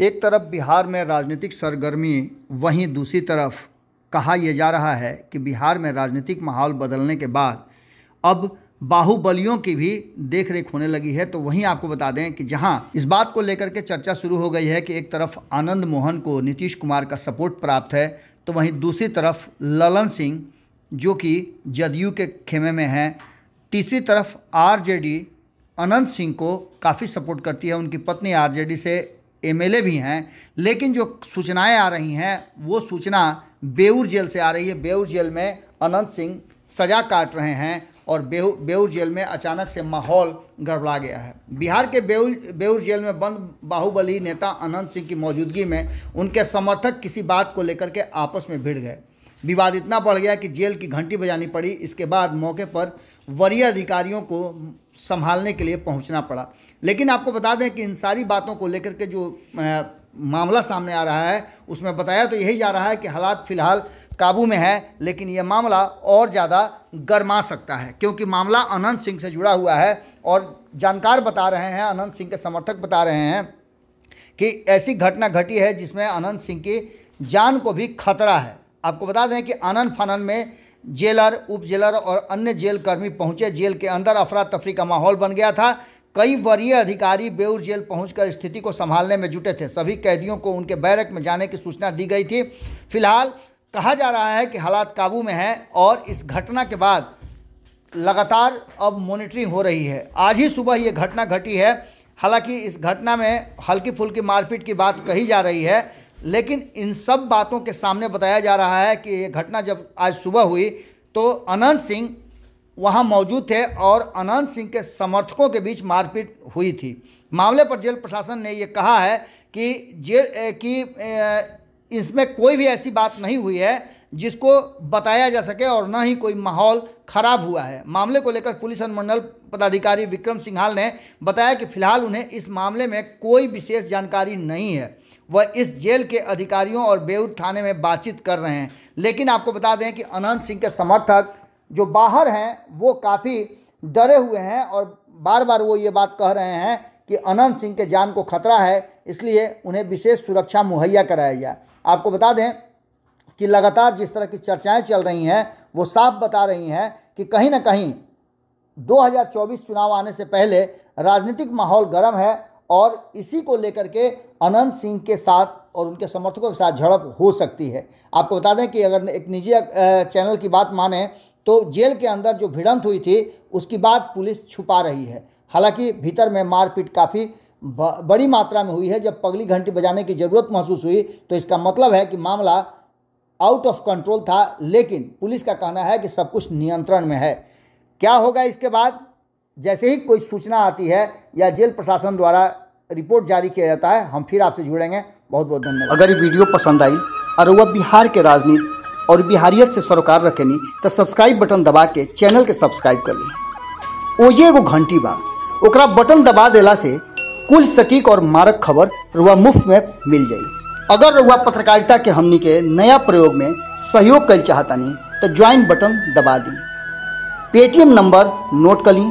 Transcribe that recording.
एक तरफ बिहार में राजनीतिक सरगर्मी वहीं दूसरी तरफ कहा यह जा रहा है कि बिहार में राजनीतिक माहौल बदलने के बाद अब बाहुबलियों की भी देख रेख होने लगी है तो वहीं आपको बता दें कि जहां इस बात को लेकर के चर्चा शुरू हो गई है कि एक तरफ आनंद मोहन को नीतीश कुमार का सपोर्ट प्राप्त है तो वहीं दूसरी तरफ ललन सिंह जो कि जदयू के खेमे में हैं तीसरी तरफ आरजेडी अनंत सिंह को काफ़ी सपोर्ट करती है उनकी पत्नी आरजेडी से एमएलए भी हैं लेकिन जो सूचनाएं आ रही हैं वो सूचना बेऊर जेल से आ रही है बेऊर जेल में अनंत सिंह सजा काट रहे हैं और बेऊ बेऊर जेल में अचानक से माहौल गड़बड़ा गया है बिहार के बेऊर बेऊर जेल में बंद बाहुबली नेता अनंत सिंह की मौजूदगी में उनके समर्थक किसी बात को लेकर के आपस में भिड़ गए विवाद इतना बढ़ गया कि जेल की घंटी बजानी पड़ी इसके बाद मौके पर वरीय अधिकारियों को संभालने के लिए पहुंचना पड़ा लेकिन आपको बता दें कि इन सारी बातों को लेकर के जो मामला सामने आ रहा है उसमें बताया तो यही जा रहा है कि हालात फिलहाल काबू में है लेकिन यह मामला और ज़्यादा गर्मा सकता है क्योंकि मामला अनंत सिंह से जुड़ा हुआ है और जानकार बता रहे हैं अनंत सिंह के समर्थक बता रहे हैं कि ऐसी घटना घटी है जिसमें अनंत सिंह की जान को भी खतरा है आपको बता दें कि अनंत फानन में जेलर उप जेलर और अन्य जेल कर्मी पहुंचे जेल के अंदर अफरा तफरी का माहौल बन गया था कई वरीय अधिकारी बेऊर जेल पहुंचकर स्थिति को संभालने में जुटे थे सभी कैदियों को उनके बैरक में जाने की सूचना दी गई थी फिलहाल कहा जा रहा है कि हालात काबू में हैं और इस घटना के बाद लगातार अब मॉनिटरिंग हो रही है आज ही सुबह ये घटना घटी है हालांकि इस घटना में हल्की फुल्की मारपीट की बात कही जा रही है लेकिन इन सब बातों के सामने बताया जा रहा है कि ये घटना जब आज सुबह हुई तो अनंत सिंह वहाँ मौजूद थे और अनंत सिंह के समर्थकों के बीच मारपीट हुई थी मामले पर जेल प्रशासन ने ये कहा है कि जेल कि इसमें कोई भी ऐसी बात नहीं हुई है जिसको बताया जा सके और न ही कोई माहौल खराब हुआ है मामले को लेकर पुलिस अनुमंडल पदाधिकारी विक्रम सिंघाल ने बताया कि फिलहाल उन्हें इस मामले में कोई विशेष जानकारी नहीं है वह इस जेल के अधिकारियों और बेउ थाने में बातचीत कर रहे हैं लेकिन आपको बता दें कि अनंत सिंह के समर्थक जो बाहर हैं वो काफ़ी डरे हुए हैं और बार बार वो ये बात कह रहे हैं कि अनंत सिंह के जान को खतरा है इसलिए उन्हें विशेष सुरक्षा मुहैया कराया जाए आपको बता दें कि लगातार जिस तरह की चर्चाएं चल रही हैं वो साफ बता रही हैं कि कहीं ना कहीं 2024 चुनाव आने से पहले राजनीतिक माहौल गर्म है और इसी को लेकर के अनंत सिंह के साथ और उनके समर्थकों के साथ झड़प हो सकती है आपको बता दें कि अगर एक निजी चैनल की बात माने तो जेल के अंदर जो भिड़ंत हुई थी उसकी बात पुलिस छुपा रही है हालांकि भीतर में मारपीट काफ़ी बड़ी मात्रा में हुई है जब पगली घंटी बजाने की ज़रूरत महसूस हुई तो इसका मतलब है कि मामला आउट ऑफ कंट्रोल था लेकिन पुलिस का कहना है कि सब कुछ नियंत्रण में है क्या होगा इसके बाद जैसे ही कोई सूचना आती है या जेल प्रशासन द्वारा रिपोर्ट जारी किया जाता है हम फिर आपसे जुड़ेंगे बहुत बहुत धन्यवाद अगर ये वीडियो पसंद आई और वह बिहार के राजनीति और बिहारियत से सरोकार रखेनी तो सब्सक्राइब बटन दबा के चैनल के सब्सक्राइब कर ली ओजे एगो घंटी बात ओकरा बटन दबा देला से कुल सटीक और मारक खबर रुआ मुफ्त में मिल जाए अगर रुआ पत्रकारिता के हमनी के नया प्रयोग में सहयोग कर चाहतानी तो ज्वाइन बटन दबा दी पेटीएम नंबर नोट कर ली